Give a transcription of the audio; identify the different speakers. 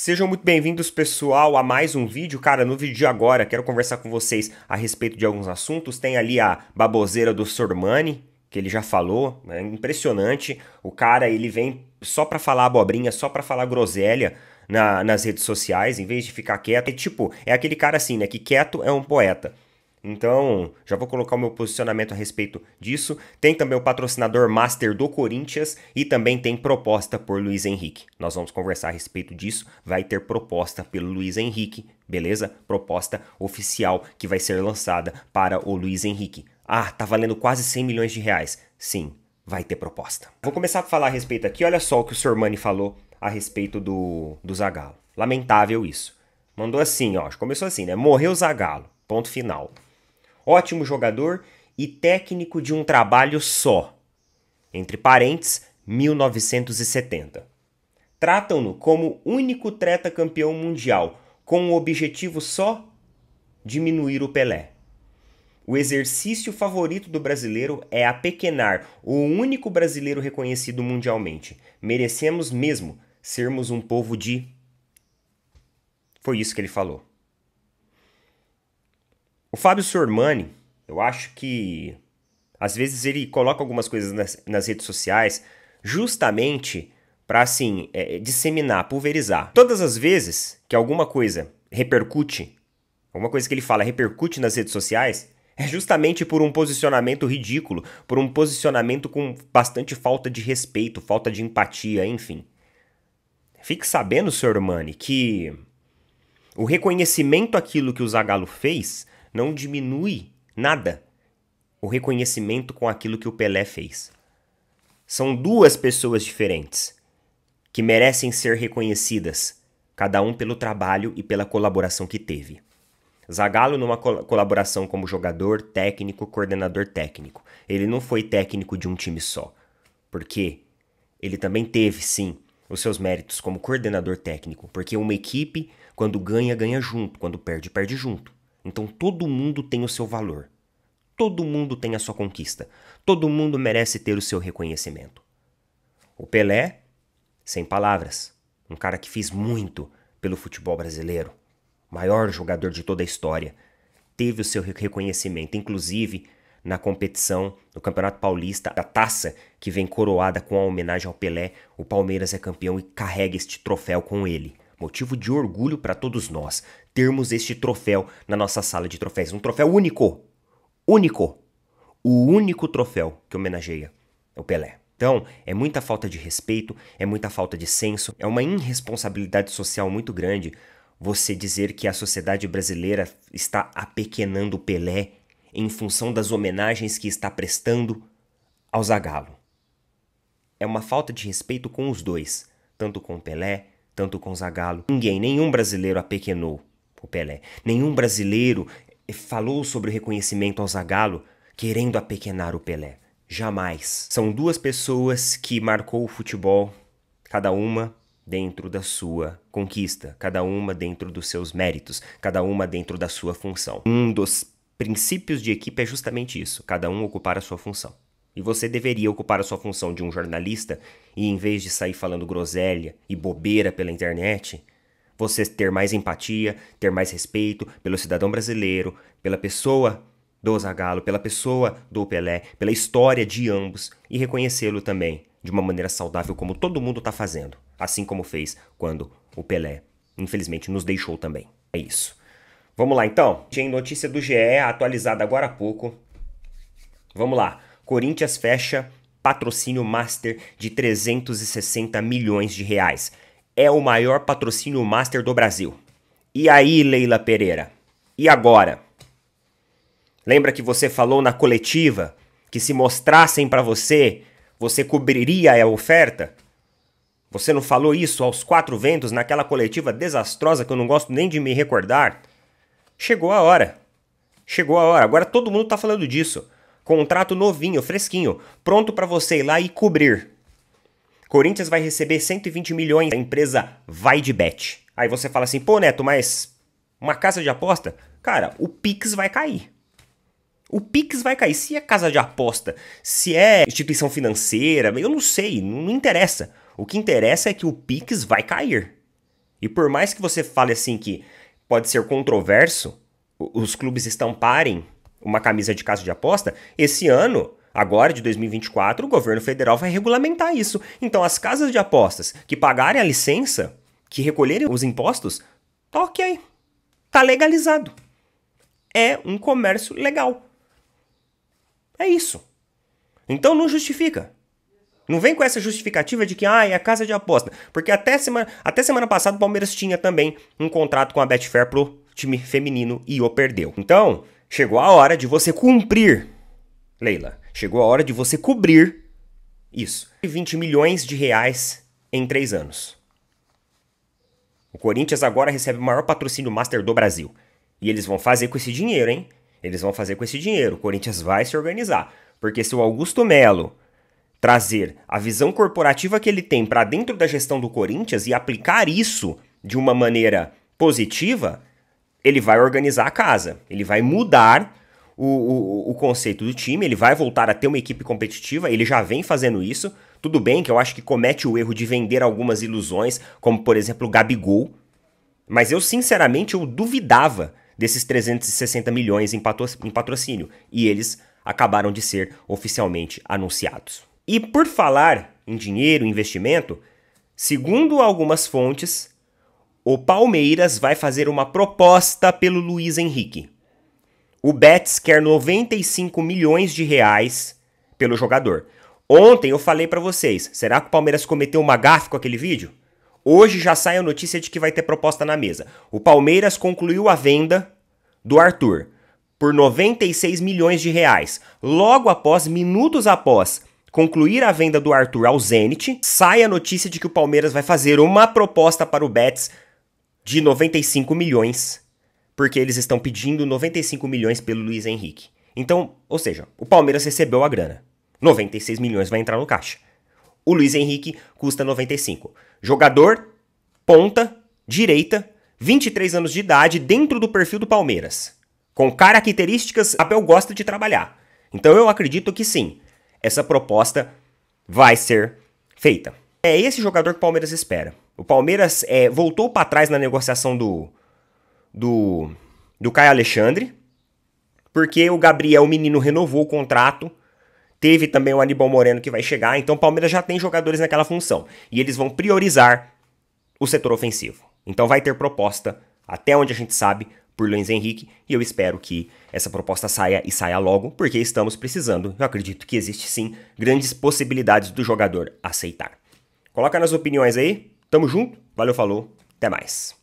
Speaker 1: Sejam muito bem-vindos, pessoal, a mais um vídeo. Cara, no vídeo de agora, quero conversar com vocês a respeito de alguns assuntos. Tem ali a baboseira do Sormani, que ele já falou, é impressionante. O cara, ele vem só para falar abobrinha, só para falar groselha na, nas redes sociais, em vez de ficar quieto. É tipo, é aquele cara assim, né, que quieto é um poeta. Então, já vou colocar o meu posicionamento a respeito disso. Tem também o patrocinador master do Corinthians e também tem proposta por Luiz Henrique. Nós vamos conversar a respeito disso. Vai ter proposta pelo Luiz Henrique, beleza? Proposta oficial que vai ser lançada para o Luiz Henrique. Ah, tá valendo quase 100 milhões de reais. Sim, vai ter proposta. Vou começar a falar a respeito aqui. Olha só o que o Sormani falou a respeito do, do Zagallo. Lamentável isso. Mandou assim, ó. Começou assim, né? Morreu Zagallo. Ponto final ótimo jogador e técnico de um trabalho só. Entre parentes, 1970. Tratam-no como único treta campeão mundial, com o um objetivo só diminuir o Pelé. O exercício favorito do brasileiro é apequenar o único brasileiro reconhecido mundialmente. Merecemos mesmo sermos um povo de. Foi isso que ele falou. O Fábio Sormani, eu acho que às vezes ele coloca algumas coisas nas, nas redes sociais justamente para assim é, disseminar, pulverizar. Todas as vezes que alguma coisa repercute, alguma coisa que ele fala repercute nas redes sociais, é justamente por um posicionamento ridículo, por um posicionamento com bastante falta de respeito, falta de empatia, enfim. Fique sabendo, Sr. Mani, que o reconhecimento àquilo que o Zagalo fez não diminui nada o reconhecimento com aquilo que o Pelé fez. São duas pessoas diferentes que merecem ser reconhecidas, cada um pelo trabalho e pela colaboração que teve. Zagallo numa col colaboração como jogador, técnico, coordenador técnico. Ele não foi técnico de um time só, porque ele também teve, sim, os seus méritos como coordenador técnico, porque uma equipe, quando ganha, ganha junto, quando perde, perde junto. Então todo mundo tem o seu valor. Todo mundo tem a sua conquista. Todo mundo merece ter o seu reconhecimento. O Pelé, sem palavras, um cara que fez muito pelo futebol brasileiro, maior jogador de toda a história, teve o seu reconhecimento, inclusive na competição do Campeonato Paulista, da taça que vem coroada com a homenagem ao Pelé, o Palmeiras é campeão e carrega este troféu com ele. Motivo de orgulho para todos nós termos este troféu na nossa sala de troféus. Um troféu único. Único. O único troféu que homenageia o Pelé. Então, é muita falta de respeito, é muita falta de senso, é uma irresponsabilidade social muito grande você dizer que a sociedade brasileira está apequenando o Pelé em função das homenagens que está prestando ao Zagallo. É uma falta de respeito com os dois, tanto com o Pelé tanto com Zagallo. Ninguém, nenhum brasileiro apequenou o Pelé. Nenhum brasileiro eh, falou sobre o reconhecimento ao Zagallo querendo apequenar o Pelé. Jamais. São duas pessoas que marcou o futebol, cada uma dentro da sua conquista, cada uma dentro dos seus méritos, cada uma dentro da sua função. Um dos princípios de equipe é justamente isso, cada um ocupar a sua função. E você deveria ocupar a sua função de um jornalista e, em vez de sair falando groselha e bobeira pela internet, você ter mais empatia, ter mais respeito pelo cidadão brasileiro, pela pessoa do Zagallo, pela pessoa do Pelé, pela história de ambos e reconhecê-lo também de uma maneira saudável, como todo mundo está fazendo, assim como fez quando o Pelé, infelizmente, nos deixou também. É isso. Vamos lá então. Tinha notícia do GE, atualizada agora há pouco. Vamos lá. Corinthians fecha patrocínio master de 360 milhões de reais. É o maior patrocínio master do Brasil. E aí, Leila Pereira? E agora? Lembra que você falou na coletiva que se mostrassem para você, você cobriria a oferta? Você não falou isso aos quatro ventos naquela coletiva desastrosa que eu não gosto nem de me recordar? Chegou a hora. Chegou a hora. Agora todo mundo tá falando disso. Contrato novinho, fresquinho, pronto para você ir lá e cobrir. Corinthians vai receber 120 milhões, a empresa vai de bet. Aí você fala assim, pô Neto, mas uma casa de aposta? Cara, o Pix vai cair. O Pix vai cair. Se é casa de aposta, se é instituição financeira, eu não sei, não, não interessa. O que interessa é que o Pix vai cair. E por mais que você fale assim que pode ser controverso, os clubes estamparem uma camisa de casa de aposta, esse ano Agora, de 2024, o governo federal vai regulamentar isso. Então, as casas de apostas que pagarem a licença, que recolherem os impostos, tá ok. Tá legalizado. É um comércio legal. É isso. Então não justifica. Não vem com essa justificativa de que, ah, é a casa de aposta. Porque até semana, até semana passada o Palmeiras tinha também um contrato com a Betfair pro time feminino e o perdeu. Então, Chegou a hora de você cumprir, Leila. Chegou a hora de você cobrir isso. 20 milhões de reais em três anos. O Corinthians agora recebe o maior patrocínio master do Brasil. E eles vão fazer com esse dinheiro, hein? Eles vão fazer com esse dinheiro. O Corinthians vai se organizar. Porque se o Augusto Melo trazer a visão corporativa que ele tem para dentro da gestão do Corinthians e aplicar isso de uma maneira positiva, ele vai organizar a casa, ele vai mudar o, o, o, conceito do time, ele vai voltar a ter uma equipe competitiva, ele já vem fazendo isso. Tudo bem que eu acho que comete o erro de vender algumas ilusões, como por exemplo o Gabigol, mas eu sinceramente eu duvidava desses 360 milhões em patrocínio e eles acabaram de ser oficialmente anunciados. E por falar em dinheiro, investimento, segundo algumas fontes, o Palmeiras vai fazer uma proposta pelo Luiz Henrique. O Betis quer 95 milhões de reais pelo jogador. Ontem eu falei para vocês, será que o Palmeiras cometeu uma gafe com aquele vídeo? Hoje já sai a notícia de que vai ter proposta na mesa. O Palmeiras concluiu a venda do Arthur por 96 milhões de reais. Logo após, minutos após concluir a venda do Arthur ao Zenit, sai a notícia de que o Palmeiras vai fazer uma proposta para o Betis de 95 milhões, porque eles estão pedindo 95 milhões pelo Luiz Henrique. Então, ou seja, o Palmeiras recebeu a grana. 96 milhões vai entrar no caixa. O Luiz Henrique custa 95. Jogador, ponta, direita, 23 anos de idade, dentro do perfil do Palmeiras. Com características, Abel gosta de trabalhar. Então eu acredito que sim, essa proposta vai ser feita. É esse jogador que o Palmeiras espera. O Palmeiras é, voltou para trás na negociação do, do, do Caio Alexandre, porque o Gabriel Menino renovou o contrato. Teve também o Aníbal Moreno que vai chegar, então o Palmeiras já tem jogadores naquela função. E eles vão priorizar o setor ofensivo. Então vai ter proposta, até onde a gente sabe, por Luiz Henrique, e eu espero que essa proposta saia e saia logo, porque estamos precisando. Eu acredito que existe sim grandes possibilidades do jogador aceitar. Coloca nas opiniões aí. Tamo junto, valeu, falou, até mais.